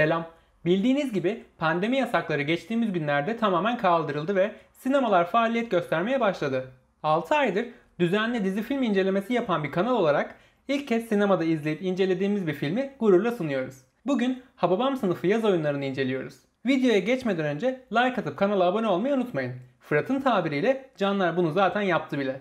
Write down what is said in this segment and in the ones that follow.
Selam. Bildiğiniz gibi pandemi yasakları geçtiğimiz günlerde tamamen kaldırıldı ve sinemalar faaliyet göstermeye başladı. 6 aydır düzenli dizi film incelemesi yapan bir kanal olarak ilk kez sinemada izleyip incelediğimiz bir filmi gururla sunuyoruz. Bugün Hababam sınıfı yaz oyunlarını inceliyoruz. Videoya geçmeden önce like atıp kanala abone olmayı unutmayın. Fırat'ın tabiriyle canlar bunu zaten yaptı bile.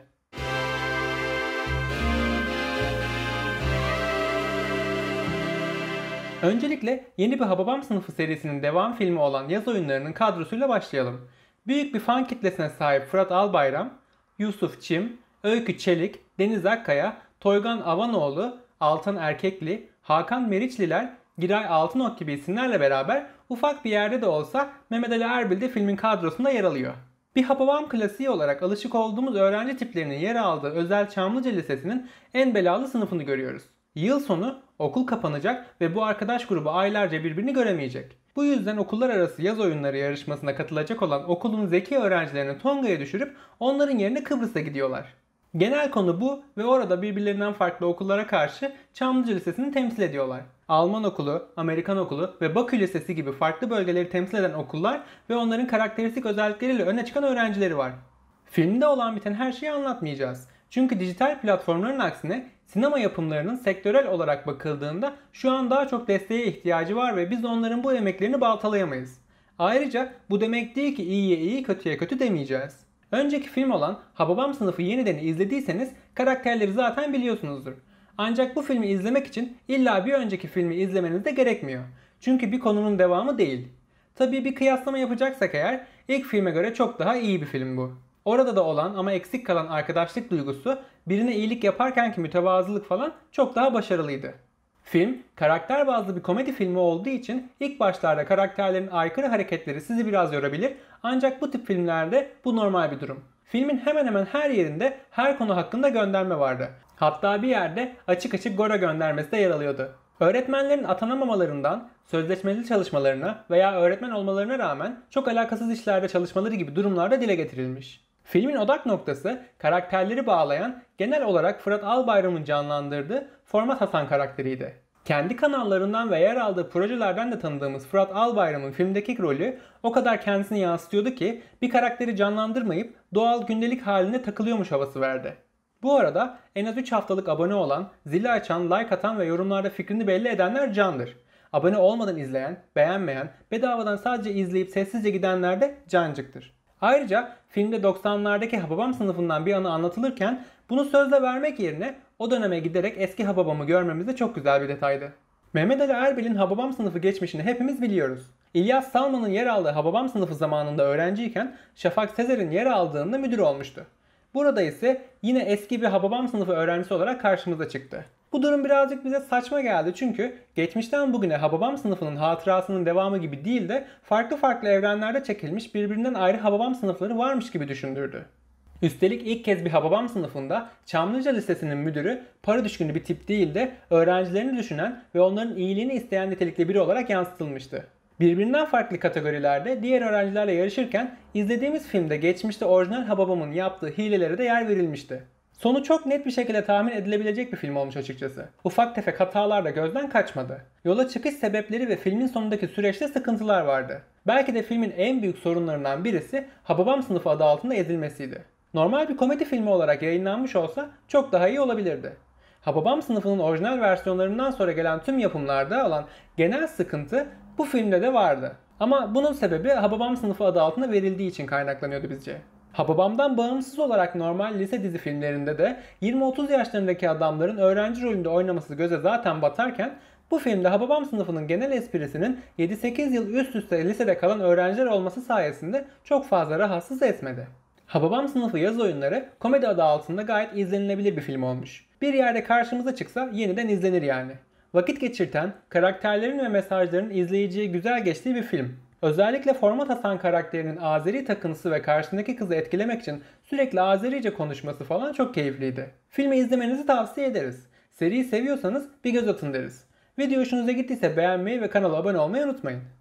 Öncelikle yeni bir Hababam sınıfı serisinin devam filmi olan yaz oyunlarının kadrosuyla başlayalım. Büyük bir fan kitlesine sahip Fırat Albayram, Yusuf Çim, Öykü Çelik, Deniz Akkaya, Toygan Avanoğlu, Altın Erkekli, Hakan Meriçliler, Giray Altınok gibi isimlerle beraber ufak bir yerde de olsa Mehmet Ali Erbil de filmin kadrosunda yer alıyor. Bir Hababam klasiği olarak alışık olduğumuz öğrenci tiplerinin yer aldığı Özel Çamlıca Lisesi'nin en belalı sınıfını görüyoruz. Yıl sonu okul kapanacak ve bu arkadaş grubu aylarca birbirini göremeyecek. Bu yüzden okullar arası yaz oyunları yarışmasına katılacak olan okulun zeki öğrencilerini Tonga'ya düşürüp onların yerine Kıbrıs'a gidiyorlar. Genel konu bu ve orada birbirlerinden farklı okullara karşı Çamlıca Lisesi'ni temsil ediyorlar. Alman okulu, Amerikan okulu ve Bakü Lisesi gibi farklı bölgeleri temsil eden okullar ve onların karakteristik özellikleriyle öne çıkan öğrencileri var. Filmde olan biten her şeyi anlatmayacağız. Çünkü dijital platformların aksine sinema yapımlarının sektörel olarak bakıldığında şu an daha çok desteğe ihtiyacı var ve biz onların bu emeklerini baltalayamayız. Ayrıca bu demek değil ki iyiye iyi kötüye kötü demeyeceğiz. Önceki film olan Hababam sınıfı yeniden izlediyseniz karakterleri zaten biliyorsunuzdur. Ancak bu filmi izlemek için illa bir önceki filmi izlemeniz de gerekmiyor. Çünkü bir konunun devamı değil. Tabii bir kıyaslama yapacaksak eğer ilk filme göre çok daha iyi bir film bu. Orada da olan ama eksik kalan arkadaşlık duygusu birine iyilik yaparkenki mütevazılık falan çok daha başarılıydı. Film karakter bazlı bir komedi filmi olduğu için ilk başlarda karakterlerin aykırı hareketleri sizi biraz yorabilir ancak bu tip filmlerde bu normal bir durum. Filmin hemen hemen her yerinde her konu hakkında gönderme vardı. Hatta bir yerde açık açık Gora göndermesi de yer alıyordu. Öğretmenlerin atanamamalarından sözleşmeli çalışmalarına veya öğretmen olmalarına rağmen çok alakasız işlerde çalışmaları gibi durumlarda dile getirilmiş. Filmin odak noktası karakterleri bağlayan genel olarak Fırat Albayram'ın canlandırdığı Format Hasan karakteriydi. Kendi kanallarından ve yer aldığı projelerden de tanıdığımız Fırat Albayram'ın filmdeki rolü o kadar kendisini yansıtıyordu ki bir karakteri canlandırmayıp doğal gündelik halinde takılıyormuş havası verdi. Bu arada en az 3 haftalık abone olan, zili açan, like atan ve yorumlarda fikrini belli edenler candır. Abone olmadan izleyen, beğenmeyen, bedavadan sadece izleyip sessizce gidenler de cancıktır. Ayrıca filmde 90'lardaki Hababam sınıfından bir anı anlatılırken bunu sözle vermek yerine o döneme giderek eski Hababam'ı görmemiz de çok güzel bir detaydı. Mehmet Ali Erbil'in Hababam sınıfı geçmişini hepimiz biliyoruz. İlyas Salman'ın yer aldığı Hababam sınıfı zamanında öğrenciyken Şafak Sezer'in yer aldığında müdür olmuştu. Burada ise yine eski bir Hababam sınıfı öğrencisi olarak karşımıza çıktı. Bu durum birazcık bize saçma geldi çünkü geçmişten bugüne Hababam sınıfının hatırasının devamı gibi değil de farklı farklı evrenlerde çekilmiş birbirinden ayrı Hababam sınıfları varmış gibi düşündürdü. Üstelik ilk kez bir Hababam sınıfında Çamlıca Lisesi'nin müdürü para düşkünü bir tip değil de öğrencilerini düşünen ve onların iyiliğini isteyen nitelikli biri olarak yansıtılmıştı. Birbirinden farklı kategorilerde diğer öğrencilerle yarışırken izlediğimiz filmde geçmişte orijinal Hababam'ın yaptığı hilelere de yer verilmişti. Sonu çok net bir şekilde tahmin edilebilecek bir film olmuş açıkçası. Ufak tefek hatalar da gözden kaçmadı. Yola çıkış sebepleri ve filmin sonundaki süreçte sıkıntılar vardı. Belki de filmin en büyük sorunlarından birisi Hababam sınıfı adı altında ezilmesiydi. Normal bir komedi filmi olarak yayınlanmış olsa çok daha iyi olabilirdi. Hababam sınıfının orijinal versiyonlarından sonra gelen tüm yapımlarda olan genel sıkıntı bu filmde de vardı. Ama bunun sebebi Hababam sınıfı adı altında verildiği için kaynaklanıyordu bizce. Hababam'dan bağımsız olarak normal lise dizi filmlerinde de 20-30 yaşlarındaki adamların öğrenci rolünde oynaması göze zaten batarken bu filmde Hababam sınıfının genel esprisinin 7-8 yıl üst üste lisede kalan öğrenciler olması sayesinde çok fazla rahatsız etmedi. Hababam sınıfı yaz oyunları komedi adı altında gayet izlenilebilir bir film olmuş. Bir yerde karşımıza çıksa yeniden izlenir yani. Vakit geçirten, karakterlerin ve mesajların izleyiciye güzel geçtiği bir film. Özellikle format Hasan karakterinin Azeri takıntısı ve karşısındaki kızı etkilemek için sürekli Azerice konuşması falan çok keyifliydi. Filmi izlemenizi tavsiye ederiz. Seriyi seviyorsanız bir göz atın deriz. Video hoşunuza gittiyse beğenmeyi ve kanala abone olmayı unutmayın.